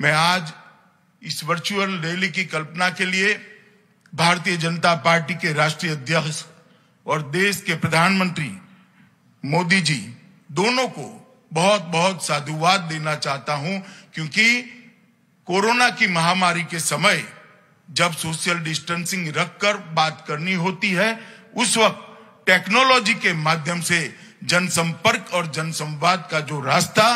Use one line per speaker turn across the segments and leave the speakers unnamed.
मैं आज इस वर्चुअल रैली की कल्पना के लिए भारतीय जनता पार्टी के राष्ट्रीय अध्यक्ष और देश के प्रधानमंत्री मोदी जी दोनों को बहुत बहुत साधुवाद देना चाहता हूं क्योंकि कोरोना की महामारी के समय जब सोशल डिस्टेंसिंग रखकर बात करनी होती है उस वक्त टेक्नोलॉजी के माध्यम से जनसंपर्क और जनसंवाद का जो रास्ता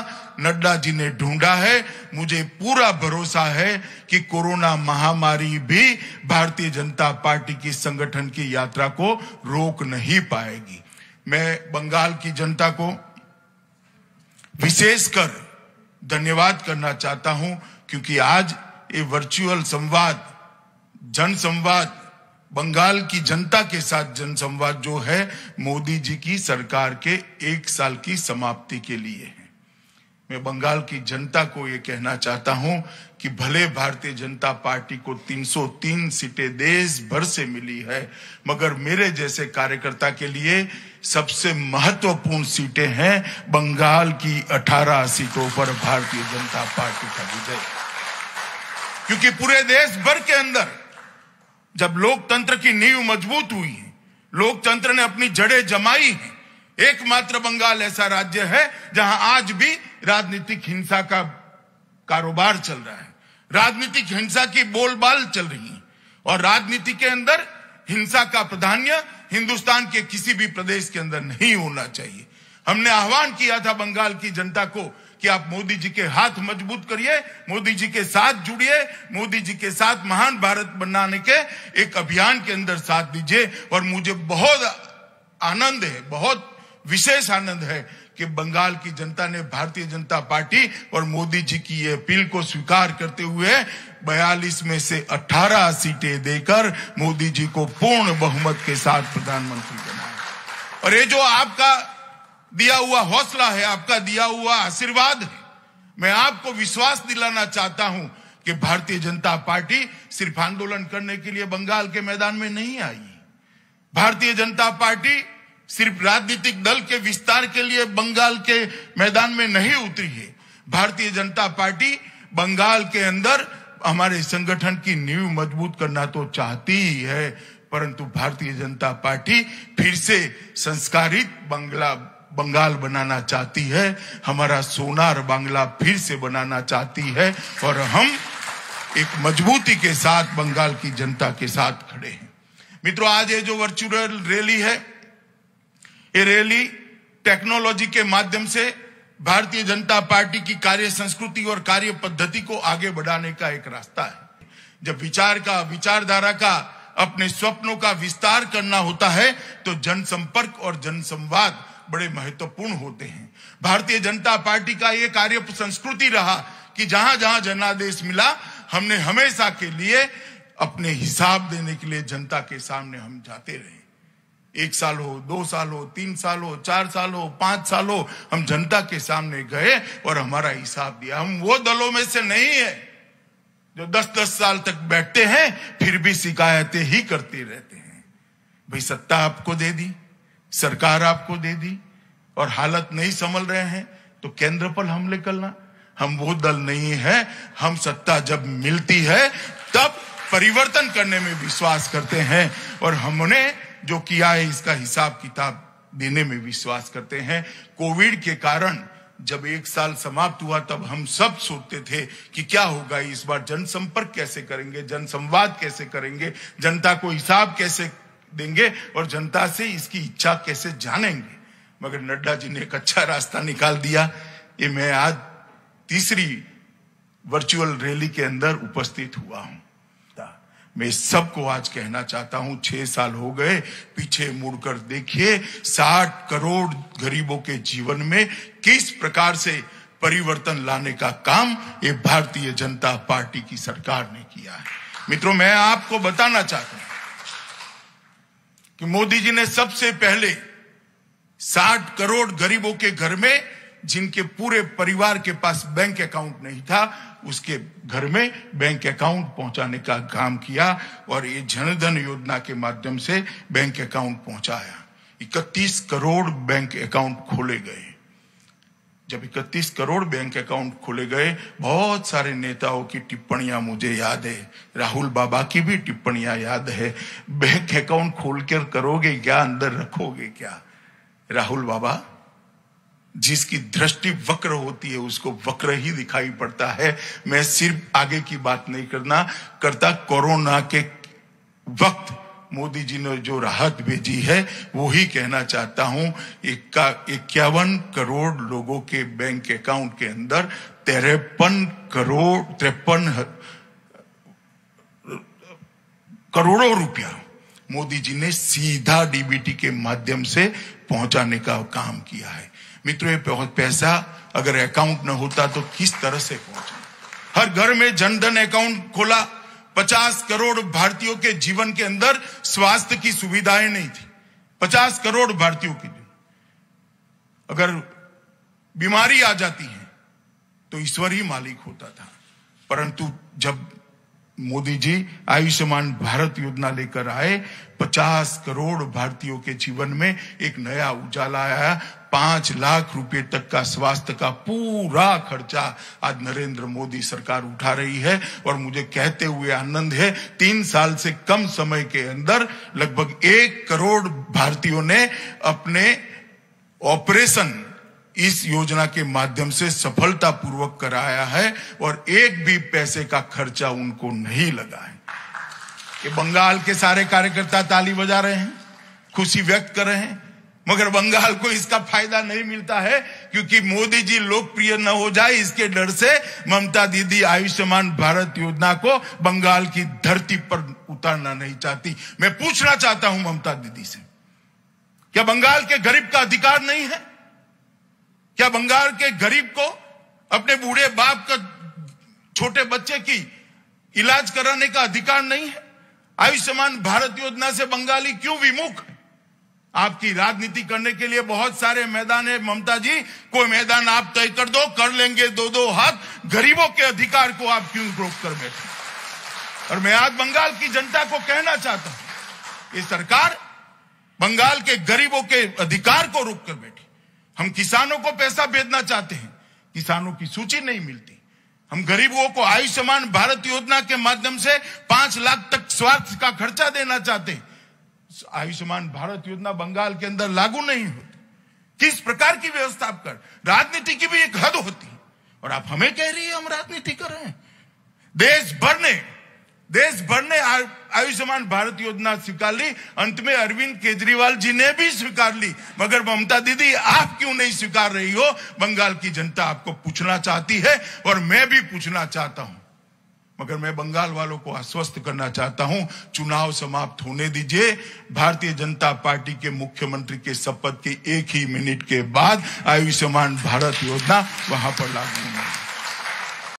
नड्डा जी ने ढूंढा है मुझे पूरा भरोसा है कि कोरोना महामारी भी भारतीय जनता पार्टी की संगठन की यात्रा को रोक नहीं पाएगी मैं बंगाल की जनता को विशेषकर धन्यवाद करना चाहता हूं क्योंकि आज ये वर्चुअल संवाद जन संवाद बंगाल की जनता के साथ जनसंवाद जो है मोदी जी की सरकार के एक साल की समाप्ति के लिए है मैं बंगाल की जनता को ये कहना चाहता हूं कि भले भारतीय जनता पार्टी को 303 सीटें देश भर से मिली है मगर मेरे जैसे कार्यकर्ता के लिए सबसे महत्वपूर्ण सीटें हैं बंगाल की 18 सीटों पर भारतीय जनता पार्टी का विजय क्योंकि पूरे देश भर के अंदर जब लोकतंत्र की नींव मजबूत हुई है लोकतंत्र ने अपनी जड़ें जमाई हैं एकमात्र बंगाल ऐसा राज्य है जहां आज भी राजनीतिक हिंसा का कारोबार चल रहा है राजनीतिक हिंसा की बोलबाल चल रही है और राजनीति के अंदर हिंसा का प्राधान्य हिंदुस्तान के किसी भी प्रदेश के अंदर नहीं होना चाहिए हमने आह्वान किया था बंगाल की जनता को कि आप मोदी जी के हाथ मजबूत करिए मोदी जी के साथ जुड़िए मोदी जी के साथ महान भारत बनाने के एक अभियान के अंदर साथ दीजिए और मुझे बहुत आनंद है बहुत विशेष आनंद है कि बंगाल की जनता ने भारतीय जनता पार्टी और मोदी जी की ये अपील को स्वीकार करते हुए 42 में से 18 सीटें देकर मोदी जी को पूर्ण बहुमत के साथ प्रधानमंत्री बनाया और ये जो आपका दिया हुआ हौसला है आपका दिया हुआ आशीर्वाद है मैं आपको विश्वास दिलाना चाहता हूं कि भारतीय जनता पार्टी सिर्फ आंदोलन करने के लिए बंगाल के मैदान में नहीं आई भारतीय जनता पार्टी सिर्फ राजनीतिक दल के विस्तार के लिए बंगाल के मैदान में नहीं उतरी है भारतीय जनता पार्टी बंगाल के अंदर हमारे संगठन की नींव मजबूत करना तो चाहती ही है परंतु भारतीय जनता पार्टी फिर से संस्कारित बंगला बंगाल बनाना चाहती है हमारा सोनार बांग्ला फिर से बनाना चाहती है और हम एक मजबूती के साथ बंगाल की जनता के साथ खड़े हैं मित्रों आज ये जो वर्चुअल रैली है ये रैली टेक्नोलॉजी के माध्यम से भारतीय जनता पार्टी की कार्य संस्कृति और कार्य पद्धति को आगे बढ़ाने का एक रास्ता है जब विचार का विचारधारा का अपने स्वप्नों का विस्तार करना होता है तो जनसंपर्क और जनसंवाद बड़े महत्वपूर्ण होते हैं भारतीय जनता पार्टी का ये कार्य संस्कृति रहा कि जहां जहां जनादेश मिला हमने हमेशा के लिए अपने हिसाब देने के लिए जनता के सामने हम जाते रहे एक साल हो दो साल हो तीन साल हो चार साल हो पांच साल हो हम जनता के सामने गए और हमारा हिसाब दिया हम वो दलों में से नहीं है जो दस दस साल तक बैठते हैं फिर भी शिकायतें ही करते रहते हैं भाई सत्ता आपको दे दी सरकार आपको दे दी और हालत नहीं संभल रहे हैं तो केंद्र पर हमले करना हम वो दल नहीं है हम सत्ता जब मिलती है तब परिवर्तन करने में विश्वास करते हैं और हमने जो किया है इसका हिसाब किताब देने में विश्वास करते हैं कोविड के कारण जब एक साल समाप्त हुआ तब हम सब सोचते थे कि क्या होगा इस बार जनसंपर्क कैसे करेंगे जनसंवाद कैसे करेंगे जनता को हिसाब कैसे देंगे और जनता से इसकी इच्छा कैसे जानेंगे मगर नड्डा जी ने एक अच्छा रास्ता निकाल दिया ये मैं आज तीसरी वर्चुअल रैली के अंदर उपस्थित हुआ हूं मैं सबको आज कहना चाहता हूं छह साल हो गए पीछे मुड़कर देखिए साठ करोड़ गरीबों के जीवन में किस प्रकार से परिवर्तन लाने का काम ये भारतीय जनता पार्टी की सरकार ने किया है मित्रों मैं आपको बताना चाहता हूं कि मोदी जी ने सबसे पहले साठ करोड़ गरीबों के घर में जिनके पूरे परिवार के पास बैंक अकाउंट नहीं था उसके घर में बैंक अकाउंट पहुंचाने का काम किया और ये जनधन योजना के माध्यम से बैंक अकाउंट पहुंचाया इकतीस करोड़ बैंक अकाउंट खोले गए जब 31 करोड़ बैंक अकाउंट खोले गए बहुत सारे नेताओं की टिप्पणियां मुझे याद है राहुल बाबा की भी टिप्पणियां याद है बैंक अकाउंट खोलकर करोगे क्या अंदर रखोगे क्या राहुल बाबा जिसकी दृष्टि वक्र होती है उसको वक्र ही दिखाई पड़ता है मैं सिर्फ आगे की बात नहीं करना करता कोरोना के वक्त मोदी जी ने जो राहत भेजी है वो ही कहना चाहता हूं इक्यावन करोड़ लोगों के बैंक अकाउंट के अंदर तिरपन करोड़ तिरपन करोड़ों रुपया मोदी जी ने सीधा डीबीटी के माध्यम से पहुंचाने का काम किया है मित्रों ये पैसा अगर अकाउंट न होता तो किस तरह से पहुंचा हर घर में जनधन अकाउंट खोला पचास करोड़ भारतीयों के जीवन के अंदर स्वास्थ्य की सुविधाएं नहीं थी पचास करोड़ भारतीयों के अगर बीमारी आ जाती है तो ईश्वर ही मालिक होता था परंतु जब मोदी जी आयुष्मान भारत योजना लेकर आए पचास करोड़ भारतीयों के जीवन में एक नया उजाला आया पांच लाख रुपए तक का स्वास्थ्य का पूरा खर्चा आज नरेंद्र मोदी सरकार उठा रही है और मुझे कहते हुए आनंद है तीन साल से कम समय के अंदर लगभग एक करोड़ भारतीयों ने अपने ऑपरेशन इस योजना के माध्यम से सफलतापूर्वक कराया है और एक भी पैसे का खर्चा उनको नहीं लगा है ये बंगाल के सारे कार्यकर्ता ताली बजा रहे हैं खुशी व्यक्त कर रहे हैं मगर बंगाल को इसका फायदा नहीं मिलता है क्योंकि मोदी जी लोकप्रिय न हो जाए इसके डर से ममता दीदी आयुष्मान भारत योजना को बंगाल की धरती पर उतारना नहीं चाहती मैं पूछना चाहता हूं ममता दीदी से क्या बंगाल के गरीब का अधिकार नहीं है क्या बंगाल के गरीब को अपने बूढ़े बाप का छोटे बच्चे की इलाज कराने का अधिकार नहीं है आयुष्मान भारत योजना से बंगाली क्यों विमुख है आपकी राजनीति करने के लिए बहुत सारे मैदान है ममता जी कोई मैदान आप तय कर दो कर लेंगे दो दो हाथ गरीबों के अधिकार को आप क्यों रोक कर बैठे और मैं आज बंगाल की जनता को कहना चाहता हूं ये सरकार बंगाल के गरीबों के अधिकार को रोक कर बैठी हम किसानों को पैसा भेजना चाहते हैं किसानों की सूची नहीं मिलती हम गरीबों को आयुष्मान भारत योजना के माध्यम से पांच लाख तक स्वास्थ्य का खर्चा देना चाहते हैं आयुष्मान भारत योजना बंगाल के अंदर लागू नहीं होती किस प्रकार की व्यवस्था कर राजनीति की भी एक हद होती है और आप हमें कह रही है हम राजनीति कर रहे हैं देश भर ने देश भर ने आयुष्मान भारत योजना स्वीकार ली अंत में अरविंद केजरीवाल जी ने भी स्वीकार ली मगर ममता दीदी आप क्यों नहीं स्वीकार रही हो बंगाल की जनता आपको पूछना चाहती है और मैं भी पूछना चाहता हूं मगर मैं बंगाल वालों को आश्वस्त करना चाहता हूं चुनाव समाप्त होने दीजिए भारतीय जनता पार्टी के मुख्यमंत्री के शपथ के एक ही मिनट के बाद आयुष्मान भारत योजना वहां पर लागू होगी